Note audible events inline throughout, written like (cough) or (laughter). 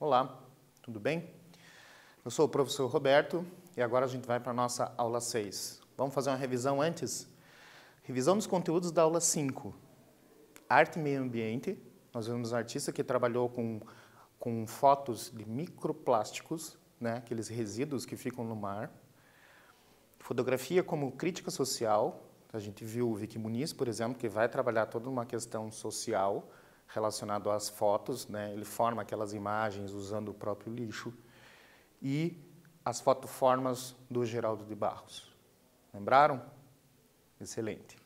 Olá, tudo bem? Eu sou o professor Roberto e agora a gente vai para a nossa aula 6. Vamos fazer uma revisão antes? Revisão dos conteúdos da aula 5. Arte e meio ambiente. Nós vimos um artista que trabalhou com, com fotos de microplásticos, né, aqueles resíduos que ficam no mar. Fotografia como crítica social, a gente viu o Vicky Muniz, por exemplo, que vai trabalhar toda uma questão social relacionada às fotos, né? ele forma aquelas imagens usando o próprio lixo, e as fotoformas do Geraldo de Barros. Lembraram? Excelente.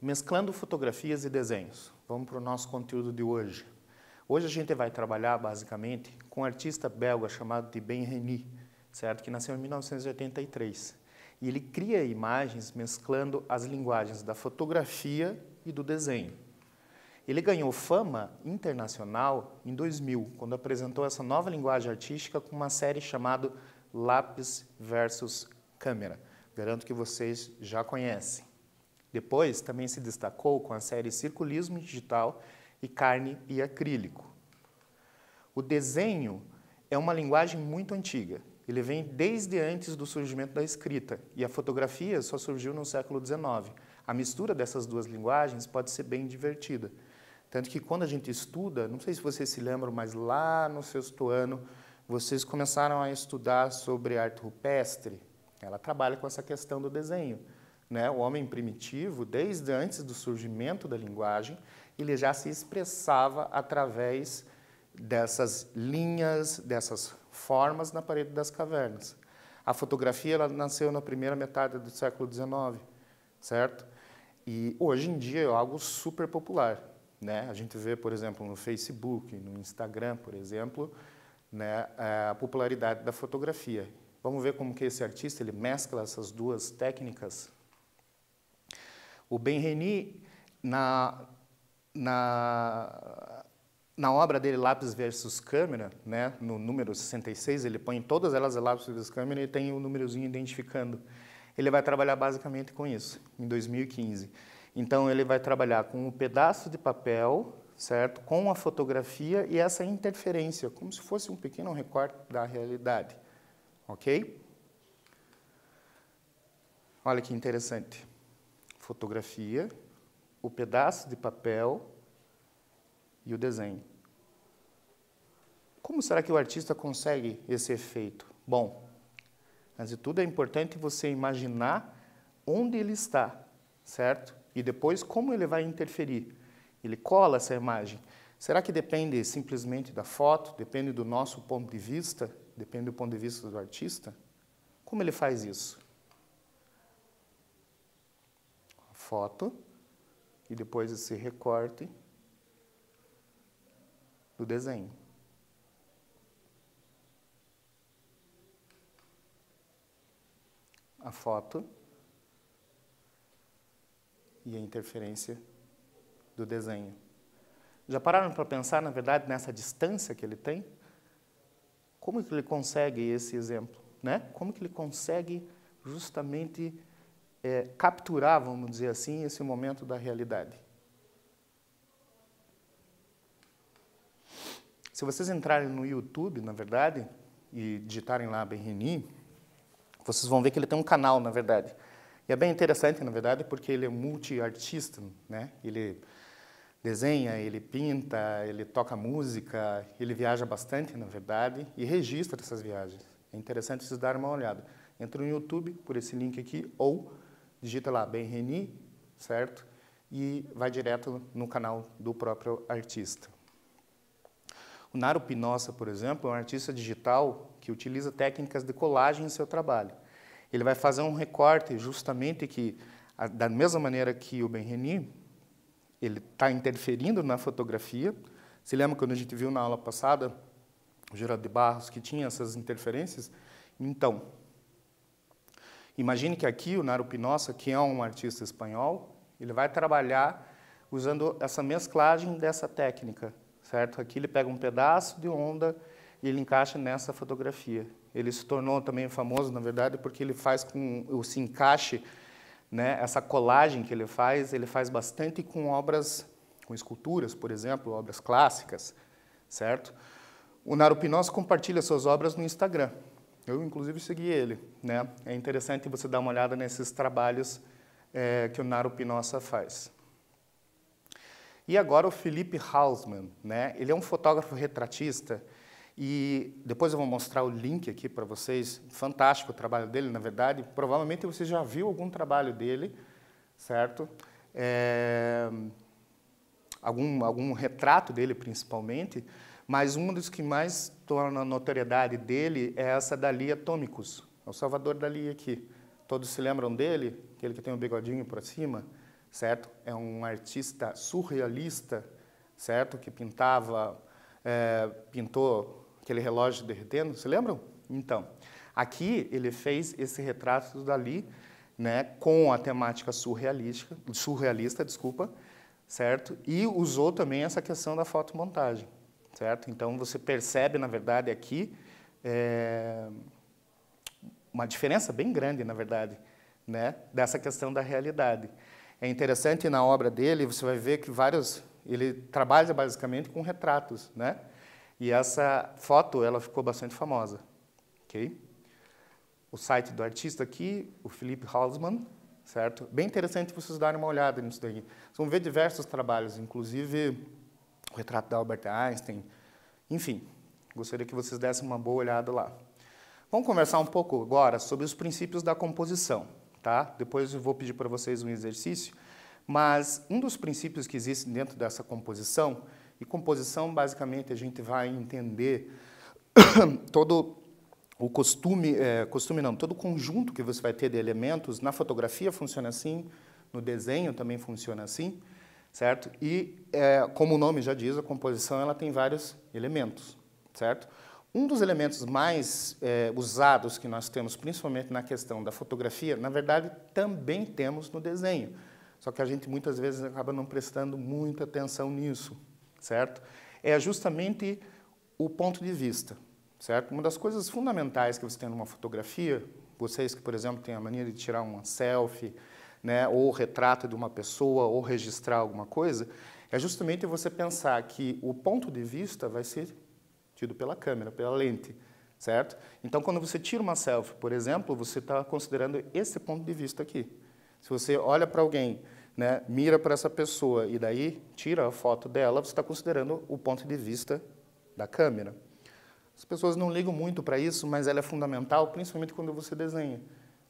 Mesclando fotografias e desenhos, vamos para o nosso conteúdo de hoje. Hoje a gente vai trabalhar basicamente com um artista belga chamado de Ben Reni, certo? Que nasceu em 1983. E ele cria imagens mesclando as linguagens da fotografia e do desenho. Ele ganhou fama internacional em 2000, quando apresentou essa nova linguagem artística com uma série chamada Lápis versus Câmera. Garanto que vocês já conhecem. Depois também se destacou com a série Circulismo Digital e Carne e Acrílico. O desenho é uma linguagem muito antiga, ele vem desde antes do surgimento da escrita, e a fotografia só surgiu no século XIX. A mistura dessas duas linguagens pode ser bem divertida. Tanto que quando a gente estuda, não sei se vocês se lembram, mas lá no sexto ano, vocês começaram a estudar sobre arte rupestre. Ela trabalha com essa questão do desenho. Né? O homem primitivo, desde antes do surgimento da linguagem, ele já se expressava através dessas linhas, dessas formas na parede das cavernas. A fotografia ela nasceu na primeira metade do século XIX, certo? E hoje em dia é algo super popular, né? A gente vê, por exemplo, no Facebook, no Instagram, por exemplo, né, é, a popularidade da fotografia. Vamos ver como que esse artista ele mescla essas duas técnicas. O Ben Reni na na na obra dele, Lápis versus Câmera, né, no número 66, ele põe todas elas lápis versus câmera e tem o um númerozinho identificando. Ele vai trabalhar basicamente com isso, em 2015. Então, ele vai trabalhar com um pedaço de papel, certo? Com a fotografia e essa interferência, como se fosse um pequeno recorte da realidade. Ok? Olha que interessante. Fotografia, o pedaço de papel e o desenho. Como será que o artista consegue esse efeito? Bom, antes de tudo é importante você imaginar onde ele está, certo? E depois como ele vai interferir. Ele cola essa imagem. Será que depende simplesmente da foto? Depende do nosso ponto de vista? Depende do ponto de vista do artista? Como ele faz isso? A foto e depois esse recorte do desenho. A foto e a interferência do desenho. Já pararam para pensar, na verdade, nessa distância que ele tem? Como que ele consegue esse exemplo? Né? Como que ele consegue justamente é, capturar, vamos dizer assim, esse momento da realidade? Se vocês entrarem no YouTube, na verdade, e digitarem lá Benrini, vocês vão ver que ele tem um canal, na verdade. E é bem interessante, na verdade, porque ele é multiartista, né? Ele desenha, ele pinta, ele toca música, ele viaja bastante, na verdade, e registra essas viagens. É interessante vocês darem uma olhada. Entra no YouTube por esse link aqui ou digita lá Benreni, certo? E vai direto no canal do próprio artista. O Naro Pinossa, por exemplo, é um artista digital que utiliza técnicas de colagem em seu trabalho. Ele vai fazer um recorte justamente que, da mesma maneira que o Ben Reni, ele está interferindo na fotografia. Se lembra quando a gente viu na aula passada, o Geraldo de Barros, que tinha essas interferências? Então, imagine que aqui o Naro Pinossa, que é um artista espanhol, ele vai trabalhar usando essa mesclagem dessa técnica certo? Aqui ele pega um pedaço de onda e ele encaixa nessa fotografia. Ele se tornou também famoso, na verdade, porque ele faz com o se encaixe, né? Essa colagem que ele faz, ele faz bastante com obras, com esculturas, por exemplo, obras clássicas, certo? O Narupinós compartilha suas obras no Instagram. Eu, inclusive, segui ele. Né? É interessante você dar uma olhada nesses trabalhos é, que o Pinossa faz. E agora o Felipe Hausmann, né? Ele é um fotógrafo retratista e depois eu vou mostrar o link aqui para vocês. Fantástico o trabalho dele, na verdade. Provavelmente você já viu algum trabalho dele, certo? É... Algum, algum retrato dele, principalmente. Mas um dos que mais torna a notoriedade dele é essa Dali Atômicos. É o Salvador Dali aqui. Todos se lembram dele? Aquele que tem um bigodinho por cima? certo? É um artista surrealista, certo? Que pintava, é, pintou aquele relógio derretendo, se lembram? Então, aqui ele fez esse retrato do Dali, né, com a temática surrealista, surrealista, desculpa, certo? E usou também essa questão da fotomontagem, certo? Então você percebe, na verdade, aqui é, uma diferença bem grande, na verdade, né, dessa questão da realidade. É interessante na obra dele, você vai ver que vários, ele trabalha basicamente com retratos, né? E essa foto, ela ficou bastante famosa, ok? O site do artista aqui, o Felipe Hausmann, certo? Bem interessante vocês darem uma olhada nisso daí. Vocês vão ver diversos trabalhos, inclusive o retrato da Albert Einstein, enfim, gostaria que vocês dessem uma boa olhada lá. Vamos conversar um pouco agora sobre os princípios da composição tá? Depois eu vou pedir para vocês um exercício, mas um dos princípios que existe dentro dessa composição, e composição basicamente a gente vai entender (coughs) todo o costume, é, costume não, todo o conjunto que você vai ter de elementos, na fotografia funciona assim, no desenho também funciona assim, certo? E, é, como o nome já diz, a composição ela tem vários elementos, certo? Um dos elementos mais é, usados que nós temos, principalmente na questão da fotografia, na verdade também temos no desenho, só que a gente muitas vezes acaba não prestando muita atenção nisso, certo? É justamente o ponto de vista, certo? Uma das coisas fundamentais que você tem numa fotografia, vocês que, por exemplo, têm a mania de tirar uma selfie, né, ou retrato de uma pessoa, ou registrar alguma coisa, é justamente você pensar que o ponto de vista vai ser tido pela câmera, pela lente, certo? Então, quando você tira uma selfie, por exemplo, você está considerando esse ponto de vista aqui. Se você olha para alguém, né, mira para essa pessoa e daí tira a foto dela, você está considerando o ponto de vista da câmera. As pessoas não ligam muito para isso, mas ela é fundamental, principalmente quando você desenha,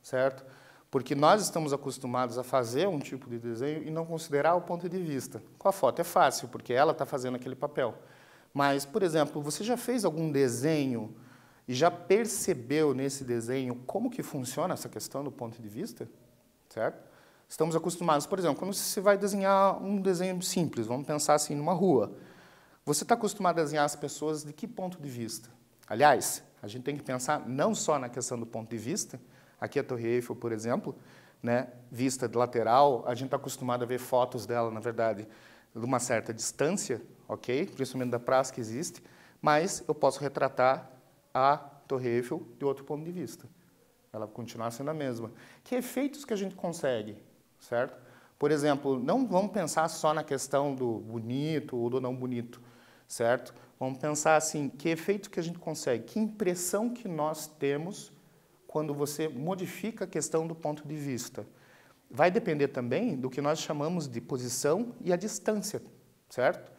certo? Porque nós estamos acostumados a fazer um tipo de desenho e não considerar o ponto de vista. Com a foto é fácil, porque ela está fazendo aquele papel. Mas, por exemplo, você já fez algum desenho e já percebeu nesse desenho como que funciona essa questão do ponto de vista? Certo? Estamos acostumados, por exemplo, quando você vai desenhar um desenho simples, vamos pensar assim numa rua. Você está acostumado a desenhar as pessoas de que ponto de vista? Aliás, a gente tem que pensar não só na questão do ponto de vista, aqui a Torre Eiffel, por exemplo, né, vista de lateral, a gente está acostumado a ver fotos dela, na verdade, de uma certa distância, ok? Principalmente da praça que existe, mas eu posso retratar a Torre Eiffel de outro ponto de vista. Ela continuar sendo a mesma. Que efeitos que a gente consegue, certo? Por exemplo, não vamos pensar só na questão do bonito ou do não bonito, certo? Vamos pensar assim, que efeito que a gente consegue, que impressão que nós temos quando você modifica a questão do ponto de vista. Vai depender também do que nós chamamos de posição e a distância, certo?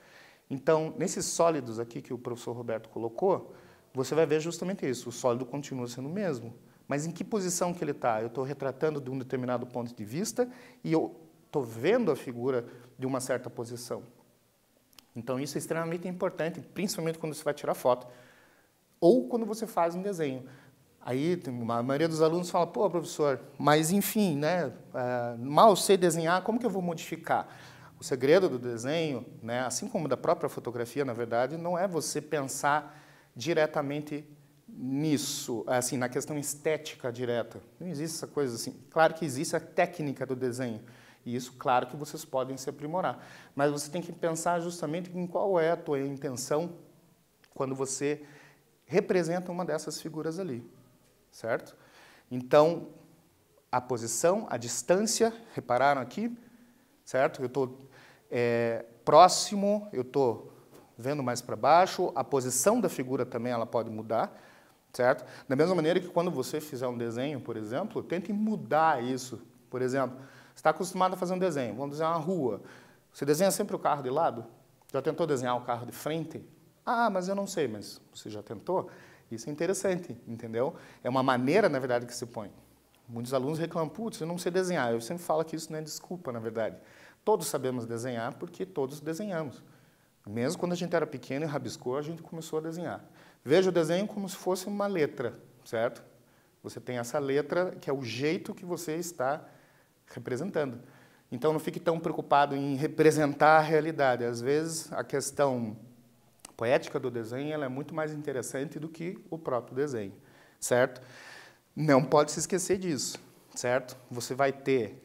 Então, nesses sólidos aqui que o professor Roberto colocou, você vai ver justamente isso. O sólido continua sendo o mesmo. Mas em que posição que ele está? Eu estou retratando de um determinado ponto de vista e eu estou vendo a figura de uma certa posição. Então, isso é extremamente importante, principalmente quando você vai tirar foto ou quando você faz um desenho. Aí a maioria dos alunos fala, pô, professor, mas enfim, né, eh, mal sei desenhar, como que eu vou modificar? O segredo do desenho, né, assim como da própria fotografia, na verdade, não é você pensar diretamente nisso, assim, na questão estética direta. Não existe essa coisa assim. Claro que existe a técnica do desenho, e isso, claro que vocês podem se aprimorar, mas você tem que pensar justamente em qual é a tua intenção quando você representa uma dessas figuras ali, certo? Então, a posição, a distância, repararam aqui? certo? Eu estou é, próximo, eu estou vendo mais para baixo, a posição da figura também ela pode mudar, certo? Da mesma maneira que quando você fizer um desenho, por exemplo, tente mudar isso. Por exemplo, você está acostumado a fazer um desenho, vamos desenhar uma rua. Você desenha sempre o carro de lado? Já tentou desenhar o carro de frente? Ah, mas eu não sei, mas você já tentou? Isso é interessante, entendeu? É uma maneira, na verdade, que se põe. Muitos alunos reclamam, putz, eu não sei desenhar. Eu sempre falo que isso não é desculpa, na verdade. Todos sabemos desenhar porque todos desenhamos. Mesmo quando a gente era pequeno e rabiscou, a gente começou a desenhar. Veja o desenho como se fosse uma letra, certo? Você tem essa letra que é o jeito que você está representando. Então não fique tão preocupado em representar a realidade. Às vezes a questão poética do desenho é muito mais interessante do que o próprio desenho, certo? Não pode se esquecer disso, certo? Você vai ter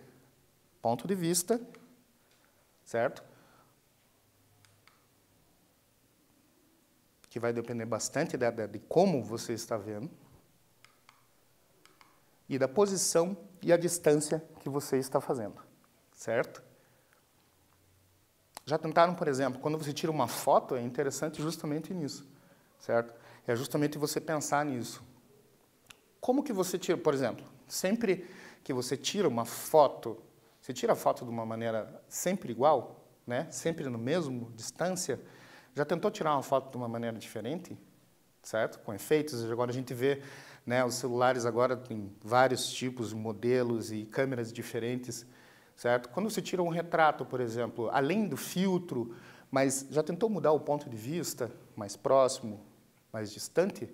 ponto de vista, certo? Que vai depender bastante da, de como você está vendo e da posição e a distância que você está fazendo, certo? Já tentaram, por exemplo, quando você tira uma foto, é interessante justamente nisso, certo? É justamente você pensar nisso. Como que você tira, por exemplo, sempre que você tira uma foto você tira a foto de uma maneira sempre igual, né? sempre no mesmo distância. Já tentou tirar uma foto de uma maneira diferente? Certo? Com efeitos. Agora a gente vê né, os celulares agora têm vários tipos, modelos e câmeras diferentes. Certo? Quando você tira um retrato, por exemplo, além do filtro, mas já tentou mudar o ponto de vista mais próximo, mais distante?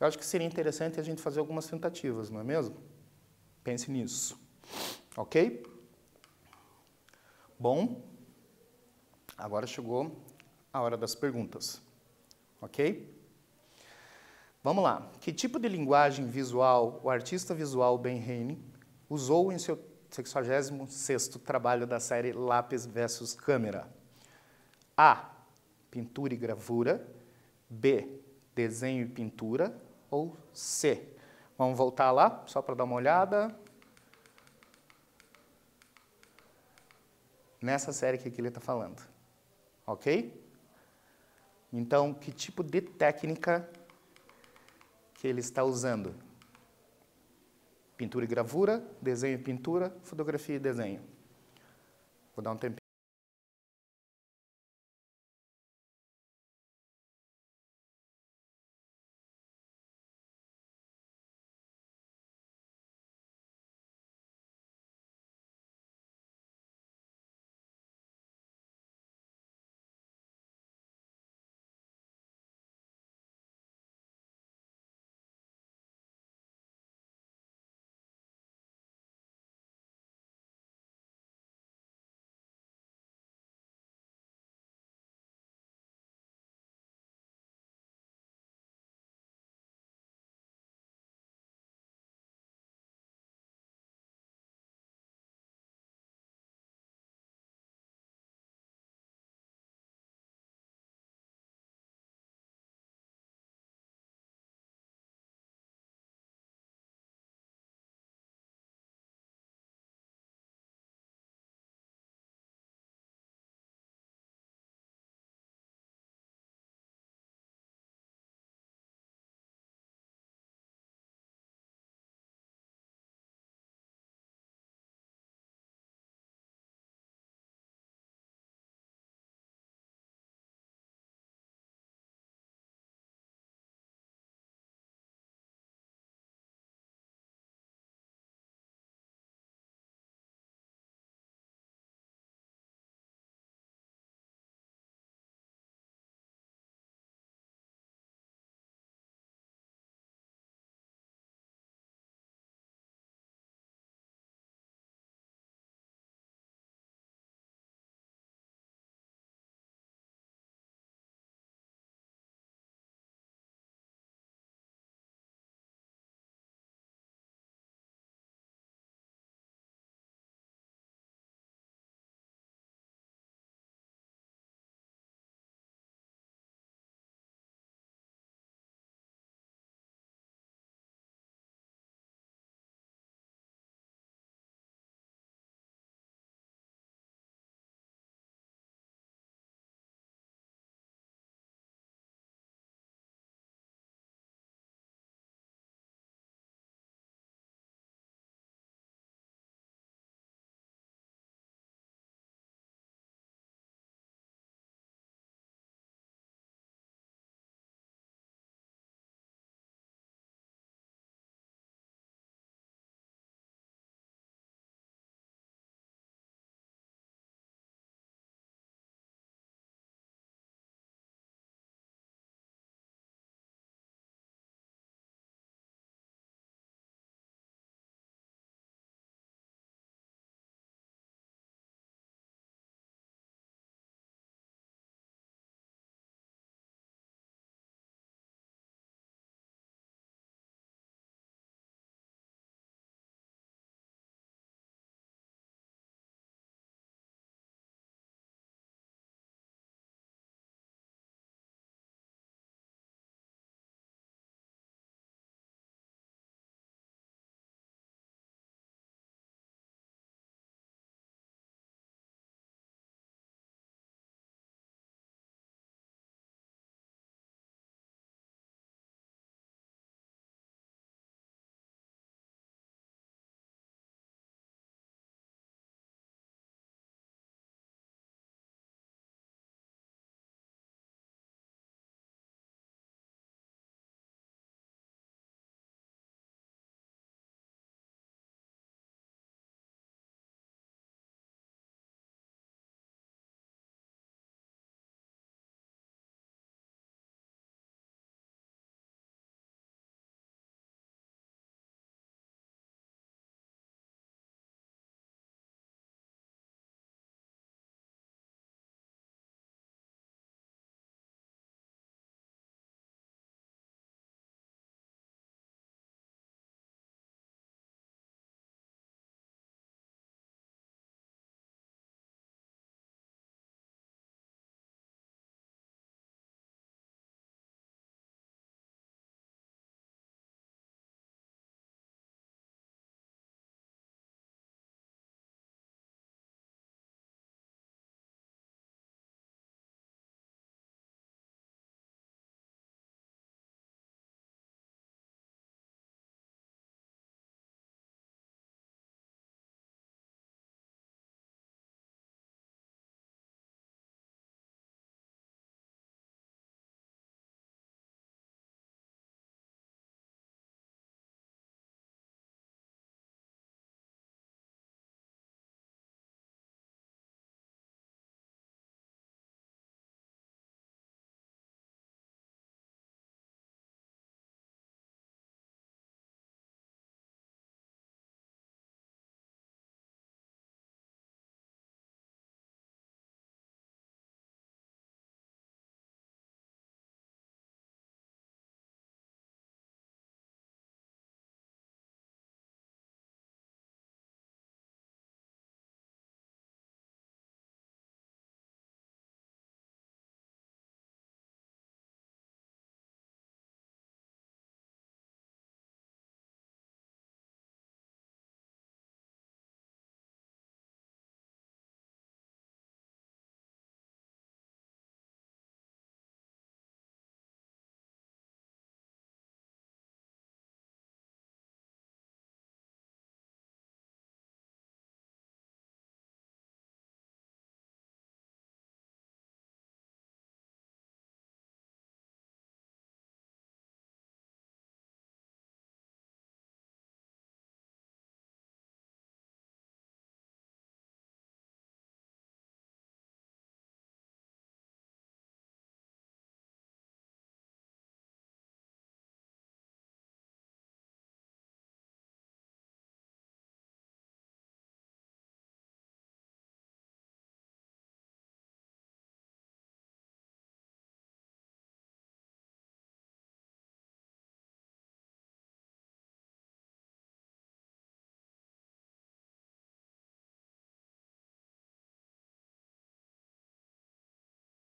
Eu acho que seria interessante a gente fazer algumas tentativas, não é mesmo? Pense nisso. Ok? Bom, agora chegou a hora das perguntas, ok? Vamos lá. Que tipo de linguagem visual o artista visual Ben Heine usou em seu 66º trabalho da série Lápis versus Câmera? A. Pintura e gravura. B. Desenho e pintura. Ou C. Vamos voltar lá, só para dar uma olhada. nessa série que ele está falando. Ok? Então, que tipo de técnica que ele está usando? Pintura e gravura, desenho e pintura, fotografia e desenho. Vou dar um tempinho.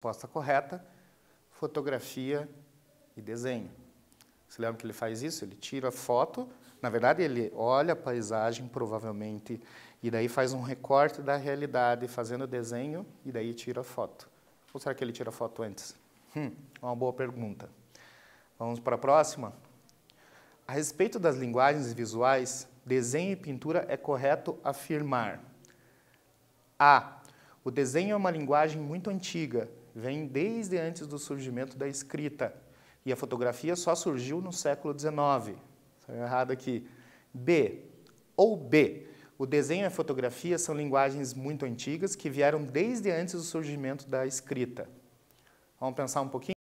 Resposta correta, fotografia e desenho. Você lembra que ele faz isso? Ele tira a foto, na verdade ele olha a paisagem provavelmente e daí faz um recorte da realidade fazendo o desenho e daí tira a foto. Ou será que ele tira a foto antes? Hum, uma boa pergunta. Vamos para a próxima? A respeito das linguagens visuais, desenho e pintura é correto afirmar A. O desenho é uma linguagem muito antiga, vem desde antes do surgimento da escrita. E a fotografia só surgiu no século XIX. Saiu errado aqui. B. Ou B. O desenho e a fotografia são linguagens muito antigas que vieram desde antes do surgimento da escrita. Vamos pensar um pouquinho?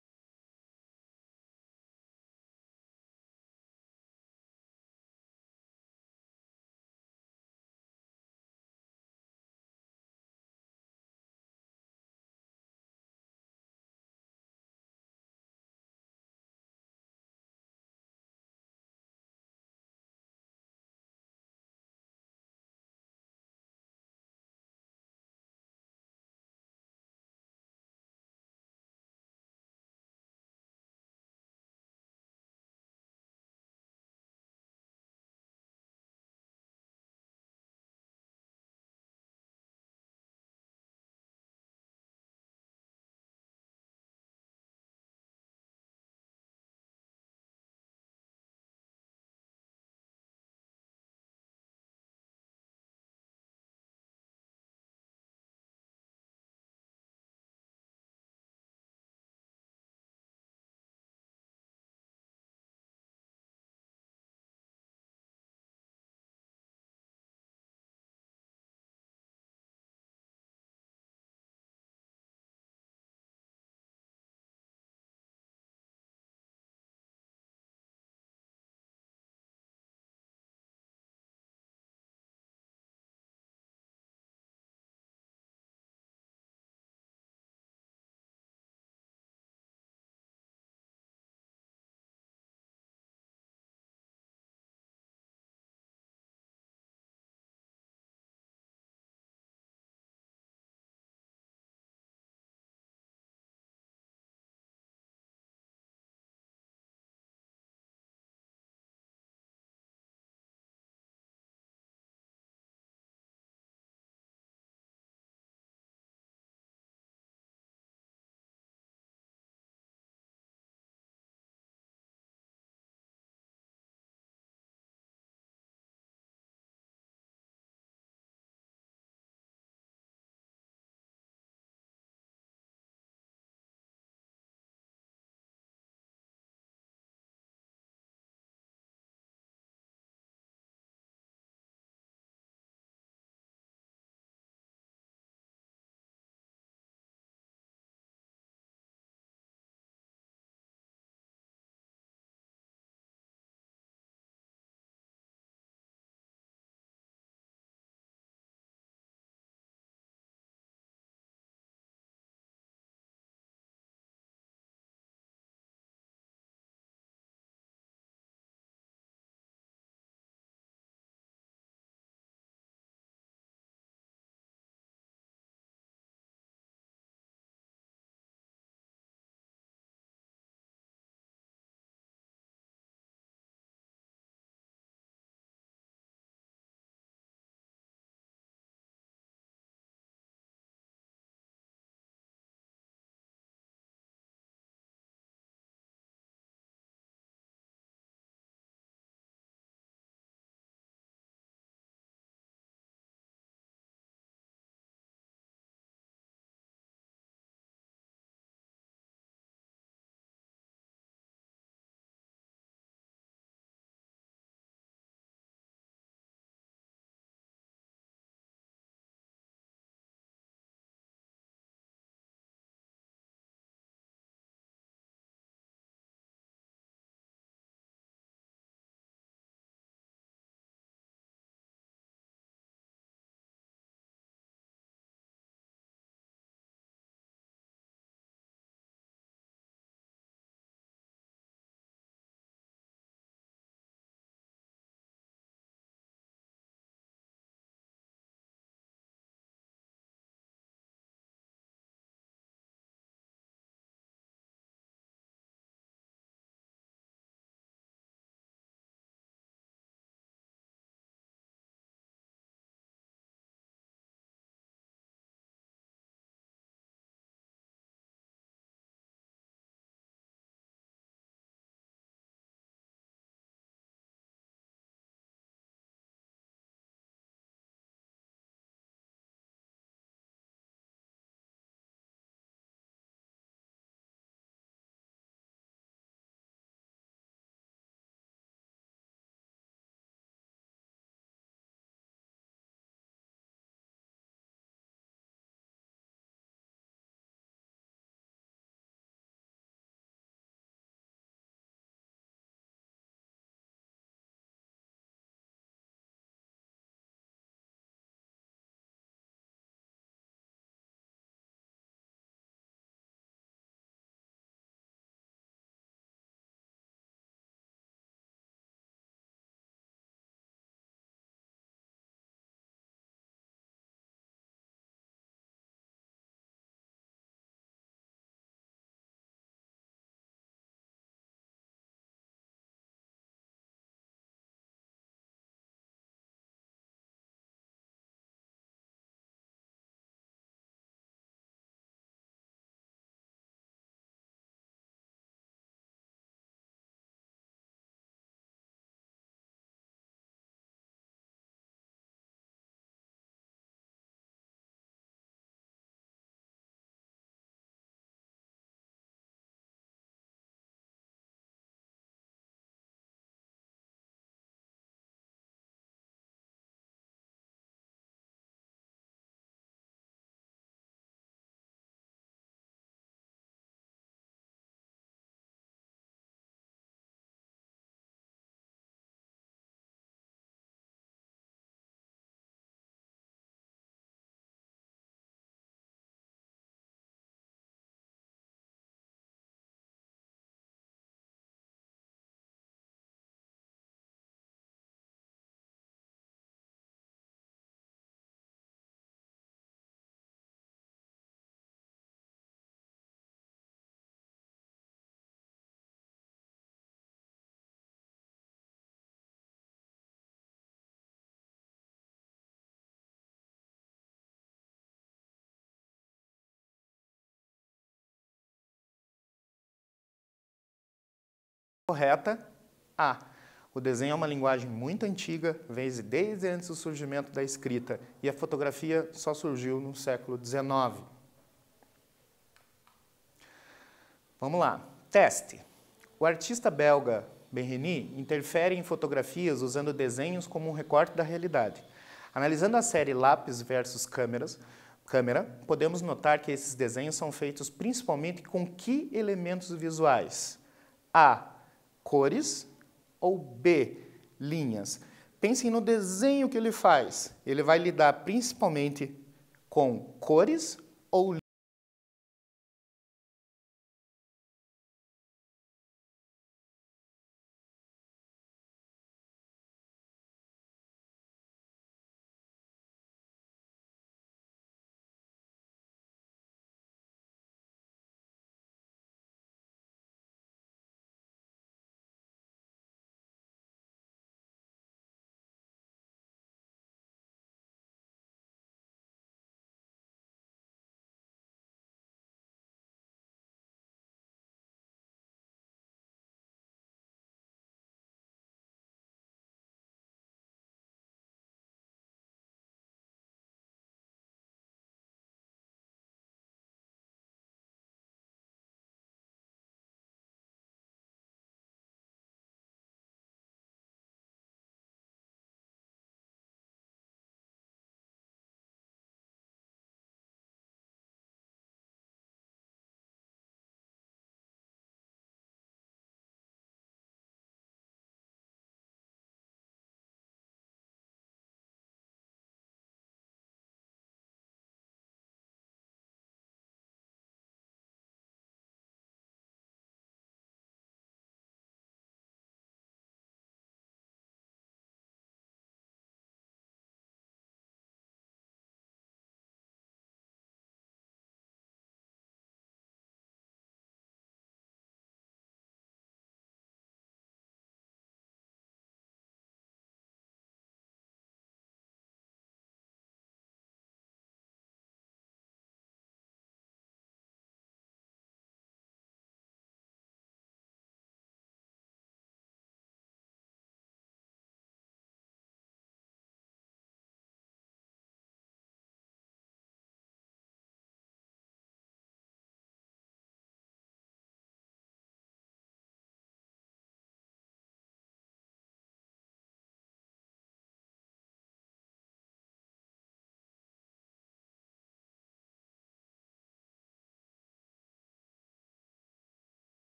correta A. O desenho é uma linguagem muito antiga, vem desde antes do surgimento da escrita, e a fotografia só surgiu no século XIX. Vamos lá. Teste. O artista belga Benreni interfere em fotografias usando desenhos como um recorte da realidade. Analisando a série Lápis versus Câmeras, câmera, podemos notar que esses desenhos são feitos principalmente com que elementos visuais? A cores, ou B, linhas. Pensem no desenho que ele faz. Ele vai lidar principalmente com cores ou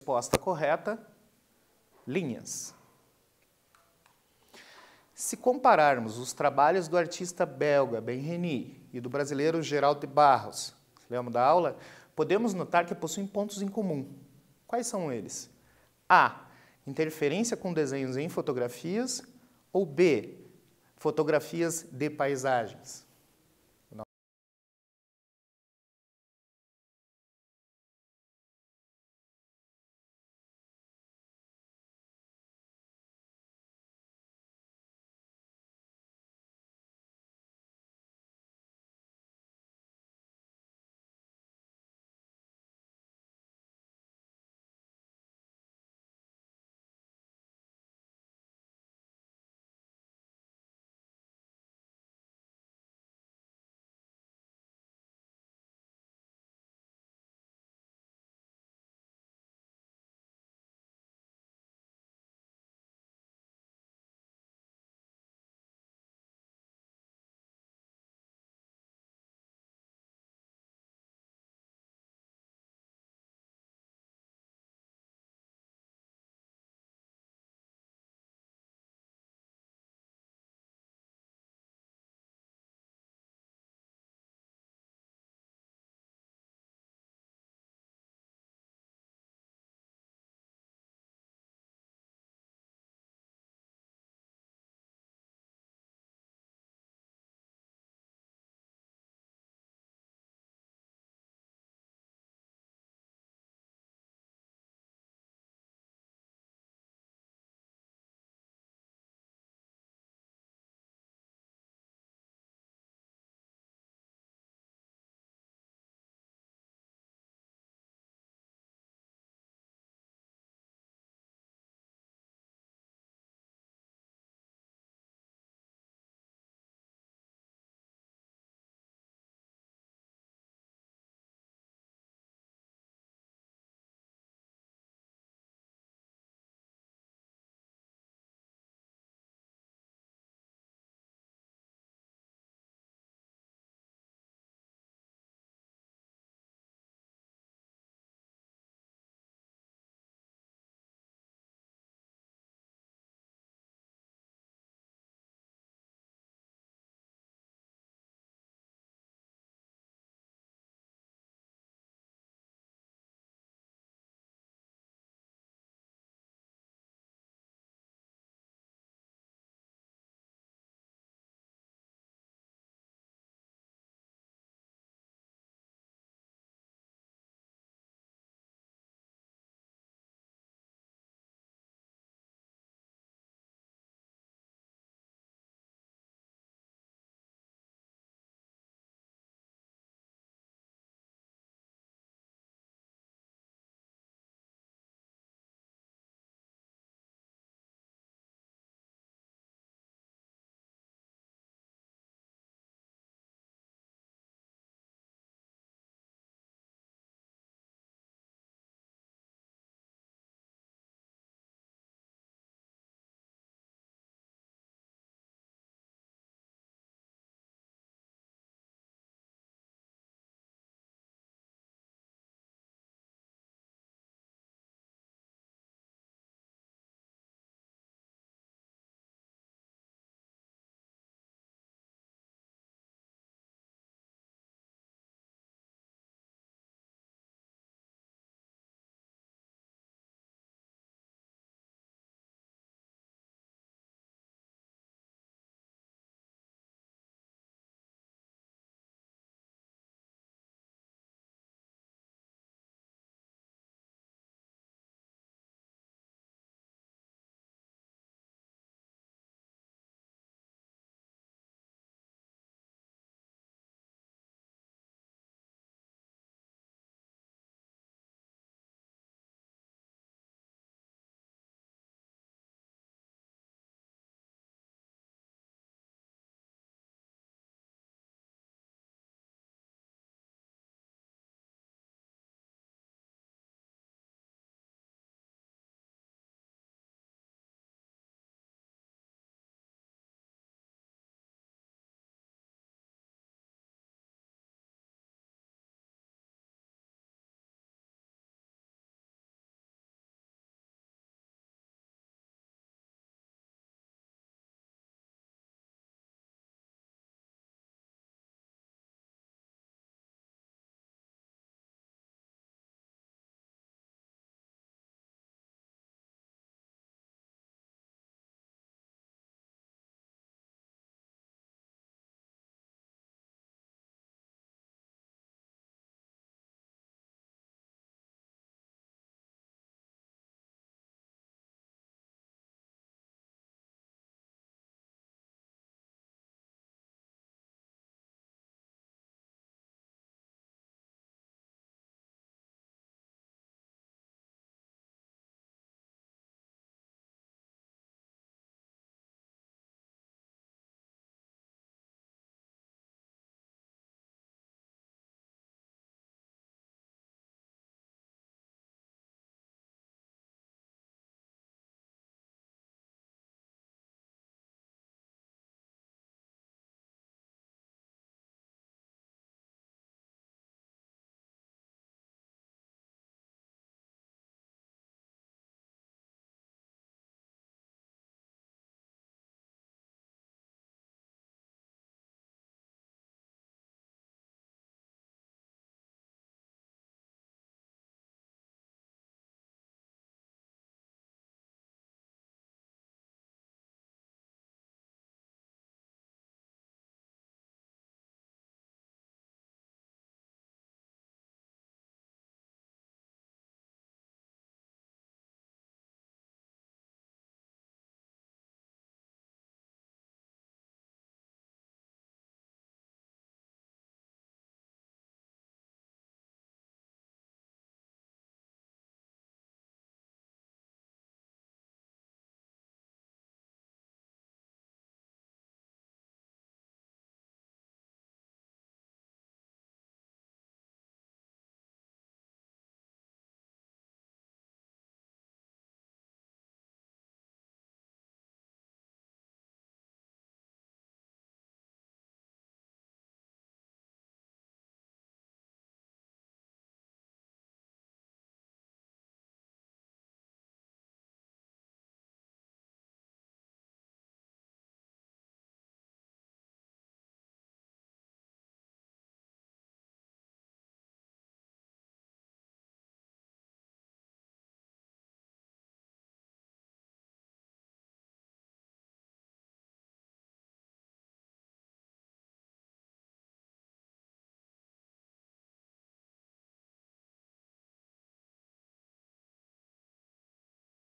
resposta correta, linhas. Se compararmos os trabalhos do artista belga Ben Benreni e do brasileiro Geraldo de Barros, lembram da aula? Podemos notar que possuem pontos em comum. Quais são eles? A. Interferência com desenhos em fotografias ou B. Fotografias de paisagens.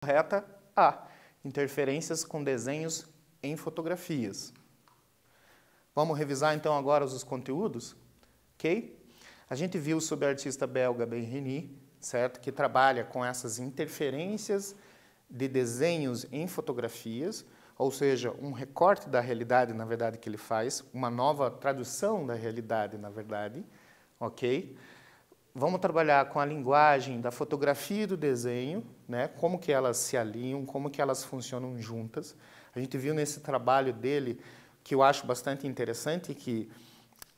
Correta A. Interferências com desenhos em fotografias. Vamos revisar então agora os conteúdos? Ok? A gente viu sobre o artista belga Benrini, certo? Que trabalha com essas interferências de desenhos em fotografias, ou seja, um recorte da realidade, na verdade, que ele faz, uma nova tradução da realidade, na verdade, ok? vamos trabalhar com a linguagem da fotografia e do desenho, né? como que elas se alinham, como que elas funcionam juntas. A gente viu nesse trabalho dele, que eu acho bastante interessante, que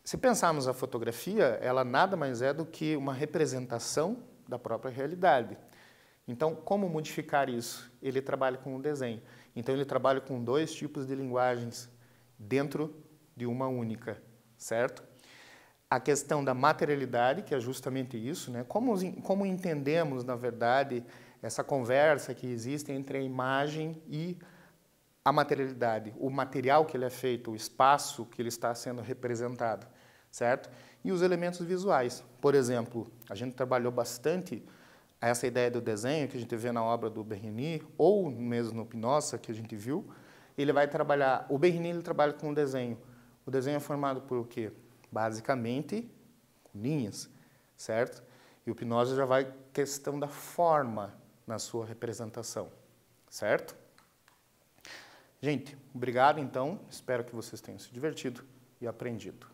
se pensarmos a fotografia, ela nada mais é do que uma representação da própria realidade. Então, como modificar isso? Ele trabalha com o desenho. Então, ele trabalha com dois tipos de linguagens dentro de uma única, certo? a questão da materialidade, que é justamente isso, né? Como, como entendemos, na verdade, essa conversa que existe entre a imagem e a materialidade, o material que ele é feito, o espaço que ele está sendo representado, certo? E os elementos visuais. Por exemplo, a gente trabalhou bastante essa ideia do desenho que a gente vê na obra do Bernini, ou mesmo no Pinossa, que a gente viu, ele vai trabalhar, o Bernini ele trabalha com o desenho. O desenho é formado por o quê? basicamente linhas, certo? E o Pinósio já vai questão da forma na sua representação, certo? Gente, obrigado então, espero que vocês tenham se divertido e aprendido.